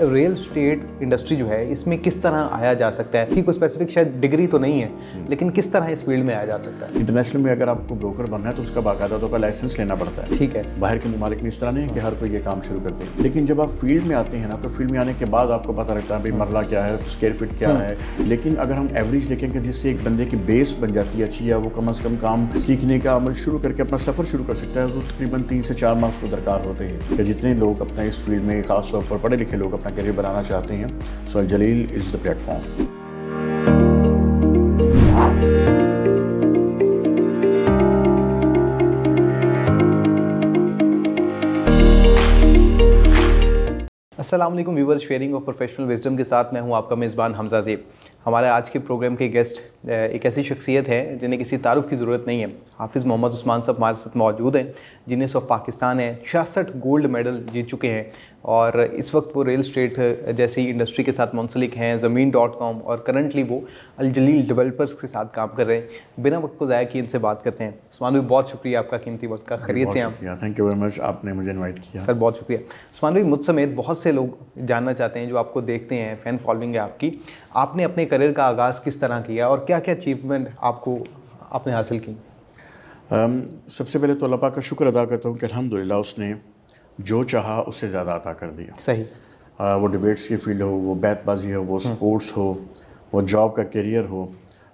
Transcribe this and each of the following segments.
Real estate industry जो है इसमें किस तरह आया जा सकता है ठीक स्पेसिफिक शायद डिग्री तो नहीं है हम्म। लेकिन किस तरह इस फील्ड में आया जा सकता है इंटरनेशनल में अगर आपको ब्रोकर बनना है तो उसका बाकायदा तो का लाइसेंस लेना पड़ता है ठीक है बाहर के ममालिक में इस तरह नहीं है कि हर कोई ये काम शुरू कर दे लेकिन जब आप फील्ड में आते हैं ना तो फील्ड में आने के बाद आपको पता लगता है भाई हाँ। मरला क्या है स्केयर फिट क्या हाँ। है लेकिन अगर हम एवरेज देखेंगे जिससे एक बंदे की बेस बन जाती है अच्छी या वो कम अज़ कम काम सीखने का अमल शुरू करके अपना सफ़र शुरू कर सकता है तो तकरीबन तीन से चार माह उसको तो दरकार होते हैं जितने लोग अपना इस फील्ड में खासतौर पर पढ़े लिखे लोग अपना करियर बनाना चाहते हैं so Al Jaleel is the platform Aslam viewer sharing of professional wisdom के साथ मैं हूं आपका मेज़बान हमजा जेब हमारे आज के प्रोग्राम के गेस्ट एक ऐसी शख्सियत हैं जिन्हें किसी तारुफ की ज़रूरत नहीं है हाफिज़ मोहम्मद उस्मान साहब हमारे साथ मौजूद हैं जिन्हें सब पाकिस्तान है छियासठ गोल्ड मेडल जीत चुके हैं और इस वक्त वो रियल स्टेट जैसी इंडस्ट्री के साथ मुंसलिक हैं ज़मीन डॉट कॉम और करंटली वो अलजलील डेवलपर्स के साथ काम कर रहे हैं बिना वक्त को ज़ाया किए इनसे बात करते हैं उस्मान भाई बहुत शुक्रिया आपका कीमती वक्त का खरीद से थैंक यू वेरी मच आपने मुझे इन्वाइट किया सर बहुत शुक्रिया उस्मान भाई मुझ समेत बहुत से लोग जानना चाहते हैं जो आपको देखते हैं फ़ैन फॉलोइंग है आपकी आपने अपने करियर का आगाज़ किस तरह किया और क्या क्या अचीवमेंट आपको आपने हासिल की um, सबसे पहले तो अल्लाह का शुक्र अदा करता हूँ कि अलहमदिल्ला उसने जो चाहा उससे ज़्यादा अदा कर दिया सही आ, वो डिबेट्स की फील्ड हो वो बैतबाजी हो वो स्पोर्ट्स हम्म। हो वो जॉब का करियर हो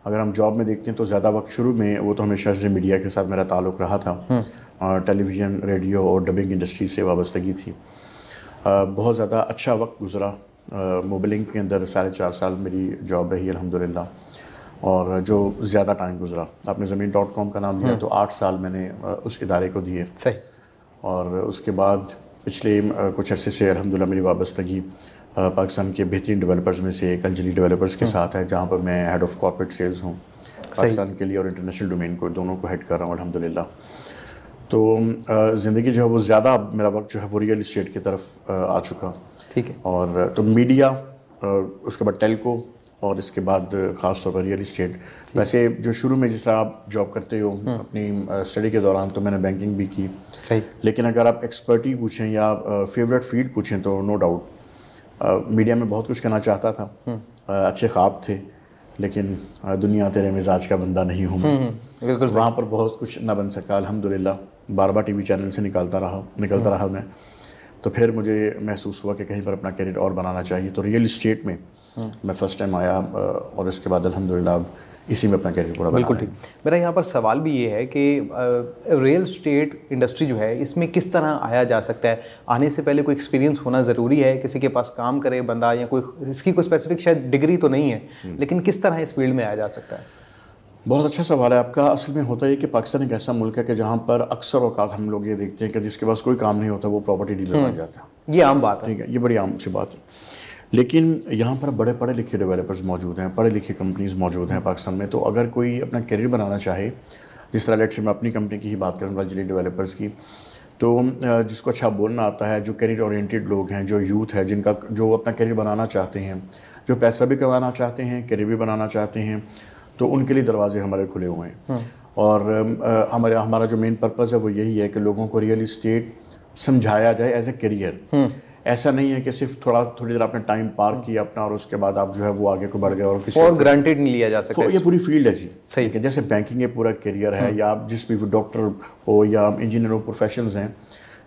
अगर हम जॉब में देखते हैं तो ज़्यादा वक्त शुरू में वो तो हमेशा से मीडिया के साथ मेरा ताल्लुक़ रहा था हम्म। और टेलीविज़न रेडियो और डबिंग इंडस्ट्री से वाबस्तगी थी आ, बहुत ज़्यादा अच्छा वक्त गुजरा मोबिलिंग के अंदर साढ़े चार साल मेरी जॉब रही अलहमदिल्ला और जो ज़्यादा टाइम गुजरा आपने ज़मीन डॉट कॉम का नाम लिया हम्म। तो आठ साल मैंने उस इदारे को दिए सही और उसके बाद पिछले कुछ अरसे से अलहमदिल्ला मेरी वाबस्तगी पाकिस्तान के बेहतरीन डेवलपर्स में से एक अंजलि डेवलपर्स के हम्म। साथ है जहाँ पर मैं हेड ऑफ़ कॉर्पोरेट सेल्स हूँ पाकिस्तान के लिए और इंटरनेशनल डोमेन को दोनों को हेड कर रहा हूँ अलहमदिल्ला तो ज़िंदगी जो है वो ज़्यादा मेरा वक्त जो है वो रियल इस्टेट की तरफ आ चुका ठीक है और तो मीडिया उसके बाद टेलको और इसके बाद ख़ास तौर पर रियल इस्टेट वैसे जो शुरू में जिस तरह आप जॉब करते हो हम्म। अपनी स्टडी के दौरान तो मैंने बैंकिंग भी की सही लेकिन अगर आप एक्सपर्टी पूछें या फेवरेट फील्ड पूछें तो नो डाउट मीडिया में बहुत कुछ करना चाहता था आ, हम्म। अच्छे ख्वाब थे लेकिन दुनिया तेरे मिजाज का बंदा नहीं हूँ हम्म, बिल्कुल वहाँ पर बहुत कुछ ना बन सका अलहमदिल्ला बार बार टी चैनल से निकालता रहा निकलता रहा मैं तो फिर मुझे महसूस हुआ कि कहीं पर अपना करियर और बनाना चाहिए तो रियल इस्टेट में हाँ। मैं फ़र्स्ट टाइम आया और इसके बाद अलहमदिल्ला इसी में अपना करियर पूरा बिल्कुल ठीक मेरा यहाँ पर सवाल भी ये है कि रियल स्टेट इंडस्ट्री जो है इसमें किस तरह आया जा सकता है आने से पहले कोई एक्सपीरियंस होना ज़रूरी है किसी के पास काम करे बंदा या कोई इसकी कोई स्पेसिफिक शायद डिग्री तो नहीं है हम्म। लेकिन किस तरह इस फील्ड में आया जा सकता है बहुत अच्छा सवाल है आपका असल में होता है कि पाकिस्तान एक ऐसा मुल्क है कि जहाँ पर अक्सर औकात हम लोग ये देखते हैं कि जिसके पास कोई काम नहीं होता वो प्रॉपर्टी हम्म। डीलर बन जाता है ये आम बात है ठीक है ये बड़ी आम सी बात है लेकिन यहाँ पर बड़े पढ़े लिखे डेवलपर्स मौजूद हैं पढ़े लिखे कंपनीज मौजूद हैं पाकिस्तान में तो अगर कोई अपना करियर बनाना चाहे जिस तरह लेट से मैं अपनी कंपनी की ही बात करूँ वालजली डेवलपर्स की तो जिसको अच्छा बोलना आता है जो करियर ओरिएंटेड लोग हैं जो यूथ है जिनका जो अपना करियर बनाना चाहते हैं जो पैसा भी कमाना चाहते हैं करियर भी बनाना चाहते हैं तो उनके लिए दरवाजे हमारे खुले हुए हैं हाँ। और हमारे हमारा जो मेन पर्पज़ है वो यही है कि लोगों को रियल इस्टेट समझाया जाए एज ए करियर ऐसा नहीं है कि सिर्फ थोड़ा थोड़ी देर आपने टाइम पार हाँ। किया अपना और उसके बाद आप जो है वो आगे को बढ़ गए और किसी और ग्रांटेड नहीं लिया जा सकता ये पूरी फील्ड है जी सही है जैसे बैंकिंग ये पूरा करियर है हाँ। या आप जिस भी डॉक्टर हो या इंजीनियर हो प्रोफेशन हैं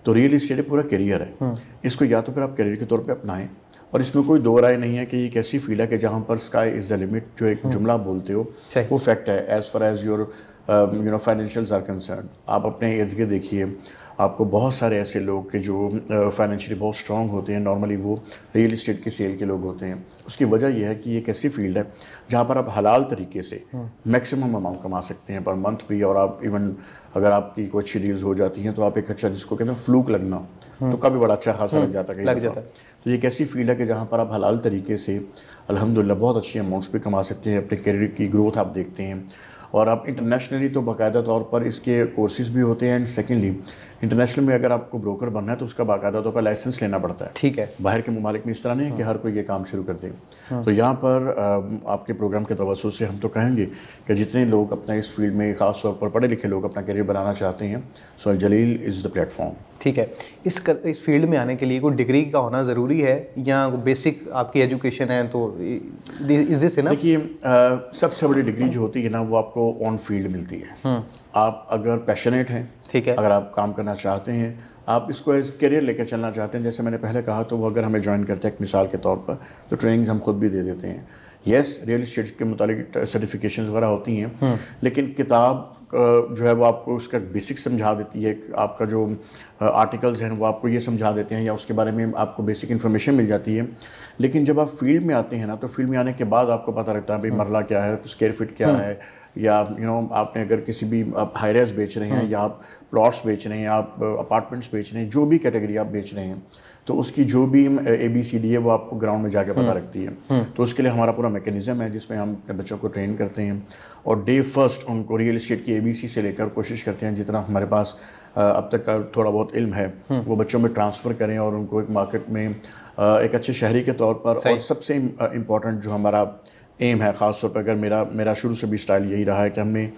तो रियल इस्टेट पूरा करियर है इसको या तो फिर आप करियर के तौर पर अपनाएं और इसमें कोई दो राय नहीं है कि एक ऐसी फील्ड है कि जहाँ पर स्काई इज़ द लिमिट जो एक हम्म। जुमला बोलते हो वो फैक्ट है as far as your you know financial are concern आप अपने इर्द गिर्द देखिए आपको बहुत सारे ऐसे लोग के जो फाइनेंशियली बहुत स्ट्रांग होते हैं नॉर्मली वो रियल इस्टेट के सेल के लोग होते हैं उसकी वजह यह है कि एक ऐसी फील्ड है जहाँ पर आप हलाल तरीके से मैक्सिमम अमाउंट कमा सकते हैं पर मंथ भी और आप इवन अगर आपकी कोई अच्छी डील्स हो जाती हैं तो आप एक अच्छा जिसको कहते हैं फ्लूक लगना हम्म। तो काफ़ी बड़ा अच्छा खासा लग हम्म। जाता है लग जाता है तो ये एक ऐसी फील्ड है कि जहाँ पर आप हलाल तरीके से अलहमदिल्ला बहुत अच्छी अमाउंट्स भी कमा सकते हैं अपने करियर की ग्रोथ आप देखते हैं और आप इंटरनेशनली तो बाकायदा तौर पर इसके कोर्सेज भी होते हैं एंड सेकेंडली इंटरनेशनल में अगर आपको ब्रोकर बनना है तो उसका बाकायदा तौर पर लाइसेंस लेना पड़ता है ठीक है बाहर के ममालिक में इस तरह नहीं है कि हाँ। हर कोई ये काम शुरू कर दे हाँ। तो यहाँ पर आपके प्रोग्राम के तवसु से हम तो कहेंगे कि जितने लोग अपना इस फील्ड में खास तौर पर पढ़े लिखे लोग अपना करियर बनाना चाहते हैं so Jaleel is the platform ठीक है इस कर, इस फील्ड में आने के लिए कोई डिग्री का होना ज़रूरी है या बेसिक आपकी एजुकेशन है तो इज दिस ना देखिए सबसे बड़ी डिग्री जो होती है ना वो आपको ऑन फील्ड मिलती है हाँ। आप अगर पैशनेट हैं ठीक है अगर आप काम करना चाहते हैं आप इसको एज करियर लेकर चलना चाहते हैं जैसे मैंने पहले कहा तो वो अगर हमें ज्वाइन करते हैं एक मिसाल के तौर पर तो ट्रेनिंग्स हम खुद भी दे देते हैं येस रियल इस्टेट्स के मुतालिक सर्टिफिकेशन वगैरह होती हैं हम्म। लेकिन किताब जो है वो आपको उसका बेसिक समझा देती है आपका जो आर्टिकल्स हैं वो आपको ये समझा देते हैं या उसके बारे में आपको बेसिक इन्फॉर्मेशन मिल जाती है लेकिन जब आप फील्ड में आते हैं ना तो फील्ड में आने के बाद आपको पता लगता है भाई मरला क्या है स्केयर फिट क्या हम्म। है या यू you नो know, आपने अगर किसी भी आप रेस हाँ। बेच रहे हैं या आप प्लॉट्स बेच रहे हैं आप अपार्टमेंट्स बेच रहे हैं जो भी कैटेगरी आप बेच रहे हैं तो उसकी जो भी ए बी सी डी है वो आपको ग्राउंड में जाके पता रखती हाँ। है हाँ। तो उसके लिए हमारा पूरा मैकेनिज्म है जिसमें हम अपने बच्चों को ट्रेन करते हैं और डे फर्स्ट उनको रियल इस्टेट की ए बी सी से लेकर कोशिश करते हैं जितना हमारे पास अब तक का थोड़ा बहुत इल्म है वो बच्चों में ट्रांसफ़र करें और उनको एक मार्केट में एक अच्छे शहरी के तौर पर और सबसे इम्पॉर्टेंट जो हमारा एम है ख़ास तौर पर अगर मेरा मेरा शुरू से भी स्टाइल यही रहा है कि हमने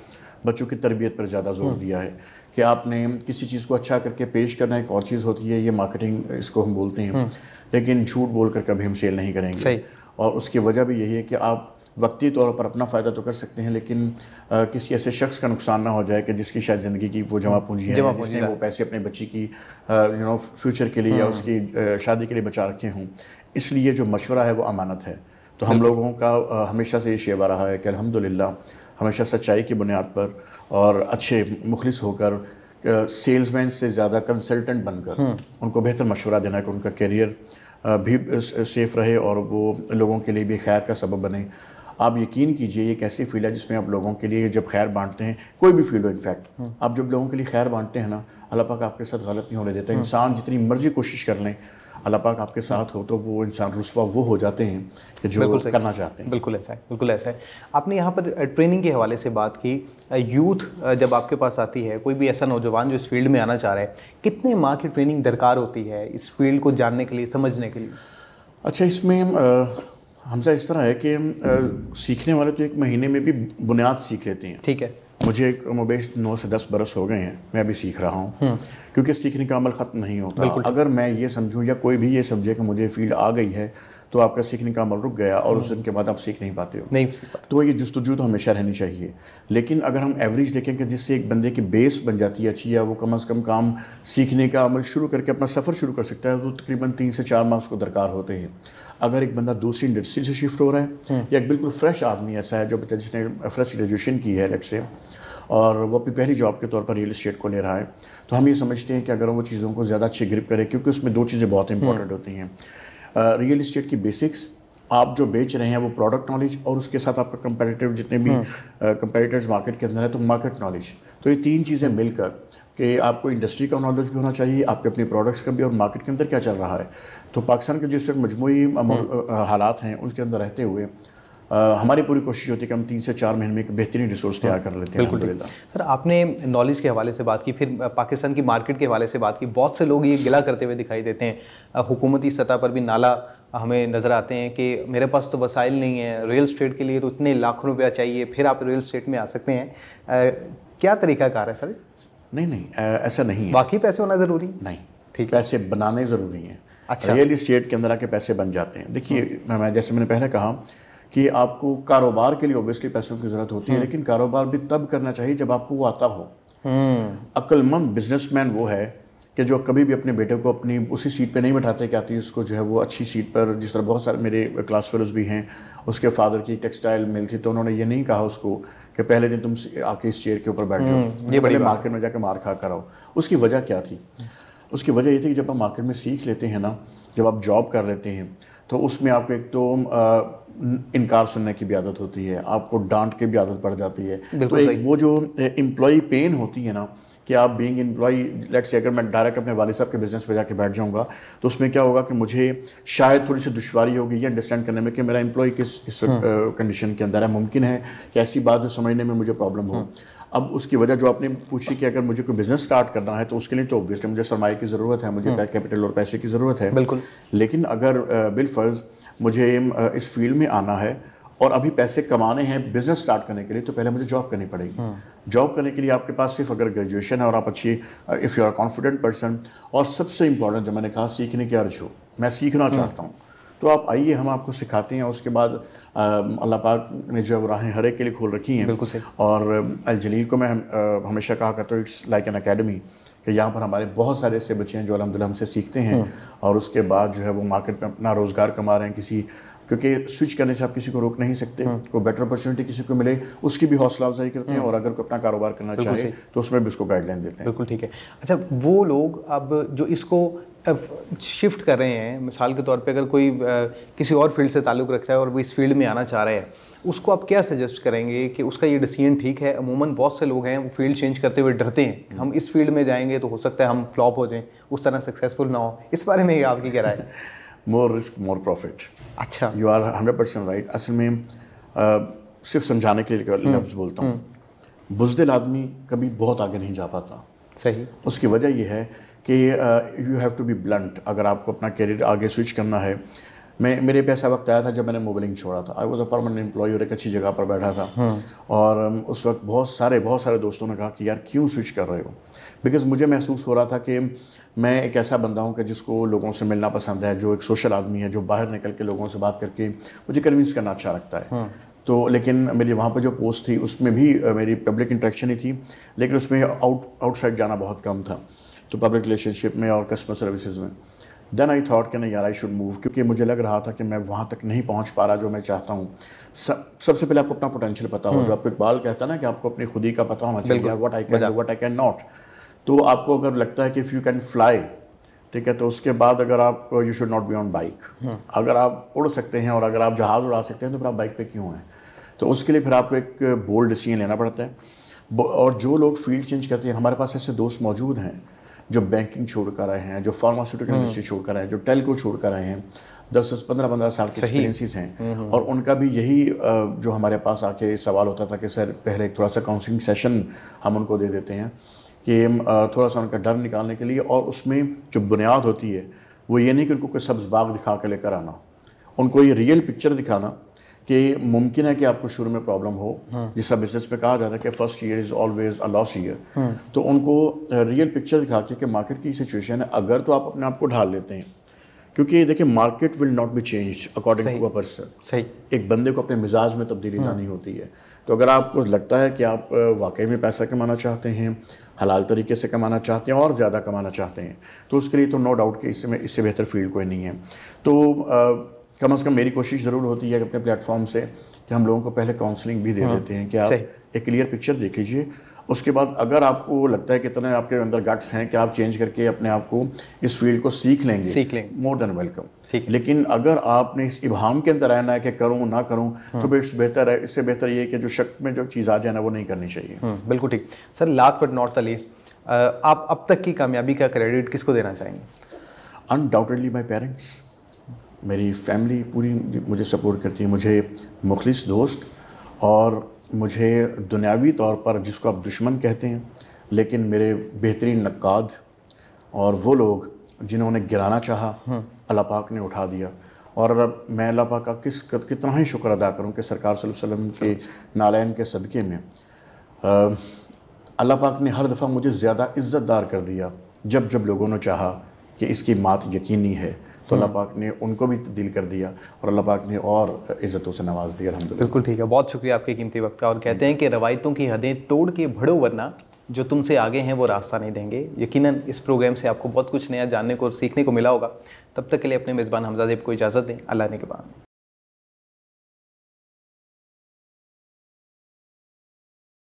बच्चों की तरबियत पर ज़्यादा जोर हम्म। दिया है कि आपने किसी चीज़ को अच्छा करके पेश करना एक और चीज़ होती है ये मार्केटिंग इसको हम बोलते हैं हम्म। लेकिन झूठ बोल कर कभी हम सेल नहीं करेंगे और उसकी वजह भी यही है कि आप वक्ती तौर पर अपना फ़ायदा तो कर सकते हैं लेकिन आ, किसी ऐसे शख्स का नुकसान ना हो जाए कि जिसकी शायद ज़िंदगी की वो जमा पूंजी है जमा जिसने वो पैसे अपने बच्ची की यू नो फ्यूचर के लिए या हम्म। उसकी शादी के लिए बचा रखे हों इसलिए जो मशवरा है वो अमानत है तो हम लोगों का हमेशा से ये शेवा रहा है कि अलहमदिल्ला हमेशा सच्चाई की बुनियाद पर और अच्छे मुखलिस होकर सेल्समैन से ज़्यादा कंसल्टेंट बनकर हम्म। उनको बेहतर मशवरा देना कि उनका करियर भी सेफ रहे और वो लोगों के लिए भी खैर का सबब बने आप यकीन कीजिए ये एक ऐसी फील्ड है जिसमें आप लोगों के लिए जब खैर बांटते हैं कोई भी फील्ड हो इनफैक्ट हम्म। आप जब लोगों के लिए खैर बांटते हैं ना अल्लाह पाक आपके साथ गलत नहीं होने देता हम्म। इंसान जितनी मर्ज़ी कोशिश कर लें अल्लाह पाक आपके साथ हो तो वो इंसान रसवा वो हो जाते हैं कि जो बिल्कुल करना चाहते हैं बिल्कुल ऐसा है बिल्कुल ऐसा है आपने यहाँ पर ट्रेनिंग के हवाले से बात की यूथ जब आपके पास आती है कोई भी ऐसा नौजवान जो इस फील्ड में आना चाह रहा है कितने माह की ट्रेनिंग दरकार होती है इस फील्ड को जानने के लिए समझने के लिए अच्छा इसमें हमसे इस तरह है कि सीखने वाले तो एक महीने में भी बुनियाद सीख लेते हैं ठीक है मुझे एक मुबेश नौ से दस बरस हो गए हैं मैं अभी सीख रहा हूँ हम्म। क्योंकि सीखने का अमल ख़त्म नहीं होता अगर मैं ये समझूँ या कोई भी ये समझे कि मुझे फील्ड आ गई है तो आपका सीखने का अमल रुक गया और उस दिन के बाद आप सीख नहीं पाते हो नहीं तो ये जस्तजू तो हमेशा रहनी चाहिए लेकिन अगर हम एवरेज देखें कि जिससे एक बंदे की बेस बन जाती है अच्छी या वो कम अज़ कम काम सीखने का अमल शुरू करके अपना सफ़र शुरू कर सकता है तो तकरीबन तीन से चार माह उसको दरकार होते हैं अगर एक बंदा दूसरी इंडस्ट्री से शिफ्ट हो रहा है हम्म। या एक बिल्कुल फ्रेश आदमी ऐसा है जो बच्चा जिसने फ्रेश ग्रेजुएशन की है लेट से और वो अपनी पहली जॉब के तौर पर रियल इस्टेट को ले रहा है तो हम ये समझते हैं कि अगर वो चीज़ों को ज़्यादा अच्छी ग्रिप करें क्योंकि उसमें दो चीज़ें बहुत इंपॉर्टेंट हम्म। होती हैं रियल इस्टेट की बेसिक्स आप जो बेच रहे हैं वो प्रोडक्ट नॉलेज और उसके साथ आपका कंपेरेटिव जितने भी कंपेरेटर्स हम्म। मार्केट के अंदर है तो मार्केट नॉलेज तो ये तीन चीज़ें मिलकर कि आपको इंडस्ट्री का नॉलेज भी होना चाहिए आपके अपने प्रोडक्ट्स का भी और मार्केट के अंदर क्या चल रहा है तो पाकिस्तान के जिस वक्त मजमू हालात हैं उनके अंदर रहते हुए हमारी पूरी कोशिश होती है कि हम तीन से चार महीने में एक बेहतरीन रिसोर्स तैयार कर लेते हैं बिल्कुल सर आपने नॉलेज के हवाले से बात की फिर पाकिस्तान की मार्केट के हवाले से बात की बहुत से लोग ये गिला करते हुए दिखाई देते हैं हुकूमती सतह पर भी नाला हमें नज़र आते हैं कि मेरे पास तो वसाइल नहीं है रियल स्टेट के लिए तो इतने लाखों रुपया चाहिए फिर आप रियल स्टेट में आ सकते हैं क्या क्या तरीकाकार है सर नहीं नहीं ऐसा नहीं है बाकी पैसे होना ज़रूरी नहीं ठीक पैसे बनाने ज़रूरी हैं अच्छा रियल इस्टेट के अंदर आके पैसे बन जाते हैं देखिए हम्म। मैं जैसे मैंने पहले कहा कि आपको कारोबार के लिए ऑब्वियसली पैसों की ज़रूरत होती है हम्म। लेकिन कारोबार भी तब करना चाहिए जब आपको वो आता हो हम्म। अक्लमंद बिजनेसमैन वो है कि जो कभी भी अपने बेटे को अपनी उसी सीट पे नहीं बैठाते कि आती उसको जो है वो अच्छी सीट पर जिस तरह बहुत सारे मेरे क्लास फेलोज भी हैं उसके फादर की टेक्सटाइल मिल थी तो उन्होंने ये नहीं कहा उसको कि पहले दिन तुम आके इस चेयर के ऊपर बैठ जाओ हम्म, ये बड़े मार्केट में जाकर मार खा कर आओ उसकी वजह क्या थी उसकी वजह ये थी कि जब हम मार्केट में सीख लेते हैं ना जब आप जॉब कर लेते हैं तो उसमें आपको एक तो इनकार सुनने की भी आदत होती है आपको डांट के भी आदत पड़ जाती है तो एक वो जो एम्प्लॉय पेन होती है ना कि आप बीइंग एम्प्लॉय लेट्स अगर मैं डायरेक्ट अपने वाले साहब के बिज़नेस पे जाके बैठ जाऊंगा तो उसमें क्या होगा कि मुझे शायद थोड़ी सी दुश्वारी होगी ये अंडरस्टैंड करने में कि मेरा एम्प्लॉय किस इस कंडीशन हम्म। के अंदर है मुमकिन है कि ऐसी बात जो समझने में मुझे प्रॉब्लम हो हम्म। अब उसकी वजह जो आपने पूछी कि अगर मुझे कोई बिजनेस स्टार्ट करना है तो उसके लिए तो ऑब्वियसली मुझे सरमाए की ज़रूरत है मुझे कैपिटल हम्म। और पैसे की ज़रूरत है बिल्कुल लेकिन अगर बिलफर्ज मुझे इस फील्ड में आना है और अभी पैसे कमाने हैं बिजनेस स्टार्ट करने के लिए तो पहले मुझे जॉब करनी पड़ेगी जॉब हम्म। करने के लिए आपके पास सिर्फ अगर ग्रेजुएशन है और आप अच्छी if you are confident person और सबसे इंपॉर्टेंट जो मैंने कहा सीखने की अर्ज हो मैं सीखना हम्म। चाहता हूँ तो आप आइए हम आपको सिखाते हैं उसके बाद अल्लाह पाक ने जो राहें हरे के लिए खोल रखी हैं बिल्कुल सही और अलजलील को मैं हमेशा कहा करता हूँ इट्स लाइक एन अकेडमी कि यहाँ पर हमारे बहुत सारे ऐसे बच्चे हैं जो अलहमदिल्ला हमसे सीखते हैं हम्म। और उसके बाद जो है वो मार्केट में अपना रोज़गार कमा रहे हैं किसी क्योंकि स्विच करने से आप किसी को रोक नहीं सकते हाँ। कोई बेटर अपॉर्चुनिटी किसी को मिले उसकी भी हौसला अफजाई करते हैं हाँ। और अगर कोई अपना कारोबार करना चाहे तो उसमें भी उसको गाइडलाइन देते हैं बिल्कुल ठीक है अच्छा वो लोग अब जो इसको शिफ्ट कर रहे हैं मिसाल के तौर पे अगर कोई किसी और फील्ड से ताल्लुक़ रखता है और वो इस फील्ड में आना चाह रहे हैं उसको आप क्या सजेस्ट करेंगे कि उसका ये डिसीजन ठीक है अमूमन बहुत से लोग हैं वो फील्ड चेंज करते हुए डरते हैं हम इस फील्ड में जाएंगे तो हो सकता है हम फ्लॉप हो जाएं उस तरह सक्सेसफुल ना हो इस बारे में आपकी कह रहा है मोर रिस्क मोर प्रॉफिट अच्छा you are hundred percent right असल में आ, सिर्फ समझाने के लिए हम्म। लफ्ज बोलता हूँ हम्म। बुजदिल आदमी कभी बहुत आगे नहीं जा पाता सही उसकी वजह यह है कि you have to be blunt अगर आपको अपना करियर आगे स्विच करना है मैं मेरे पे ऐसा वक्त आया था जब मैंने मोबाइलिंग छोड़ा था I was a permanent employee और एक अच्छी जगह पर बैठा था हाँ। और um, उस वक्त बहुत सारे बहुत सारे दोस्तों ने कहा कि यार क्यों स्विच कर रहे हो बिकॉज मुझे महसूस हो रहा था कि मैं एक ऐसा बंदा हूँ कि जिसको लोगों से मिलना पसंद है जो एक सोशल आदमी है जो बाहर निकल के लोगों से बात करके मुझे कन्विंस करना अच्छा लगता है हाँ। तो लेकिन मेरी वहाँ पर जो पोस्ट थी उसमें भी uh, मेरी पब्लिक इंट्रैक्शन ही थी लेकिन उसमें आउट आउटसाइड जाना बहुत कम था तो पब्लिक रिलेशनशिप में और कस्टमर सर्विसेज में देन आई थॉट कि नहीं यार आई शुड मूव क्योंकि मुझे लग रहा था कि मैं वहाँ तक नहीं पहुँच पा रहा जो मैं चाहता हूँ सब सबसे पहले आपको अपना पोटेंशियल पता हो जो हम्म। आपको इकबाल कहता है ना कि आपको अपनी खुदी का पता होना चाहिए what I can what I can not तो आपको अगर लगता है कि इफ़ यू कैन फ्लाई ठीक है तो उसके बाद अगर आप you should not be on bike अगर आप उड़ सकते हैं और अगर आप जहाज़ उड़ा सकते हैं तो फिर आप बाइक पे क्यों हैं तो उसके लिए फिर आपको एक बोल्ड डिसीजन लेना पड़ता है और जो लोग फील्ड चेंज करते हैं हमारे पास ऐसे दोस्त मौजूद हैं जो बैंकिंग छोड़ कर आए हैं जो फार्मास्यूटिकल हम्म। इंडस्ट्री छोड़ कर आए हैं जो टेलको छोड़ कर आए हैं दस दस पंद्रह पंद्रह साल के एक्सपीरियंसिस हैं हम्म, हम्म। और उनका भी यही जो हमारे पास आके सवाल होता था कि सर पहले थोड़ा सा काउंसलिंग सेशन हम उनको दे देते हैं कि थोड़ा सा उनका डर निकालने के लिए और उसमें जो बुनियाद होती है वो ये नहीं कि उनको कोई सब्ज़ बाग दिखा के लेकर आना उनको ये रियल पिक्चर दिखाना कि मुमकिन है कि आपको शुरू में प्रॉब्लम हो जिसका बिजनेस में कहा जाता है कि first year is always a loss year तो उनको रियल uh, पिक्चर दिखा के कि मार्केट की सिचुएशन है अगर तो आप अपने आप को ढाल लेते हैं क्योंकि देखिए market will not be change according to a person सही एक बंदे को अपने मिजाज में तब्दीली हाँ। लानी होती है तो अगर आपको लगता है कि आप uh, वाकई में पैसा कमाना चाहते हैं हलाल तरीके से कमाना चाहते हैं और ज़्यादा कमाना चाहते हैं तो उसके लिए तो नो डाउट कि इसमें इससे बेहतर फील्ड कोई नहीं है तो uh, कम अज़ कम मेरी कोशिश ज़रूर होती है अपने प्लेटफॉर्म से कि हम लोगों को पहले काउंसलिंग भी दे हाँ, देते हैं कि आप एक क्लियर पिक्चर देख लीजिए उसके बाद अगर आपको लगता है कितने आपके अंदर गट्स हैं कि आप चेंज करके अपने आप को इस फील्ड को सीख लेंगे सीख लेंगे मोर देन वेलकम लेकिन अगर आपने इस इबाम के अंदर आना है कि करूं ना करूं हाँ। तो इट्स बेहतर है इससे बेहतर ये कि जो शक में जो चीज़ आ जाए ना वो नहीं करनी चाहिए हाँ, बिल्कुल ठीक sir last but not the least आप अब तक की कामयाबी का क्रेडिट किसको देना चाहेंगे अनडाउटेडली माई पेरेंट्स मेरी फैमिली पूरी मुझे सपोर्ट करती है मुझे मुखलिस दोस्त और मुझे दुनियावी तौर पर जिसको आप दुश्मन कहते हैं लेकिन मेरे बेहतरीन नक्काद और वो लोग जिन्होंने गिराना चाहा हाँ। अल्लाह पाक ने उठा दिया और मैं अल्लाह पाक का किस कितना ही शुक्र अदा करूं कि सरकार वसल्लम के नालायन के सदक़े में अल्लाह पाक ने हर दफ़ा मुझे ज़्यादा इज़्ज़तदार कर दिया जब जब लोगों ने चाहा कि इसकी मात यकीनी है तो अल्लाह पाक ने उनको भी तब्दील कर दिया और अल्लाह पाक ने और इज़्ज़तों से नवाज दिया अलहमद बिल्कुल ठीक है बहुत शुक्रिया आपके कीमती वक्त का और कहते हैं कि रवायतों की हदें तोड़ के भड़ो वरना जो तुमसे आगे हैं वो रास्ता नहीं देंगे यकीनन इस प्रोग्राम से आपको बहुत कुछ नया जानने को और सीखने को मिला होगा तब तक के लिए अपने मेज़बान हमजा को इजाज़त दें अल्लाह ने के बाद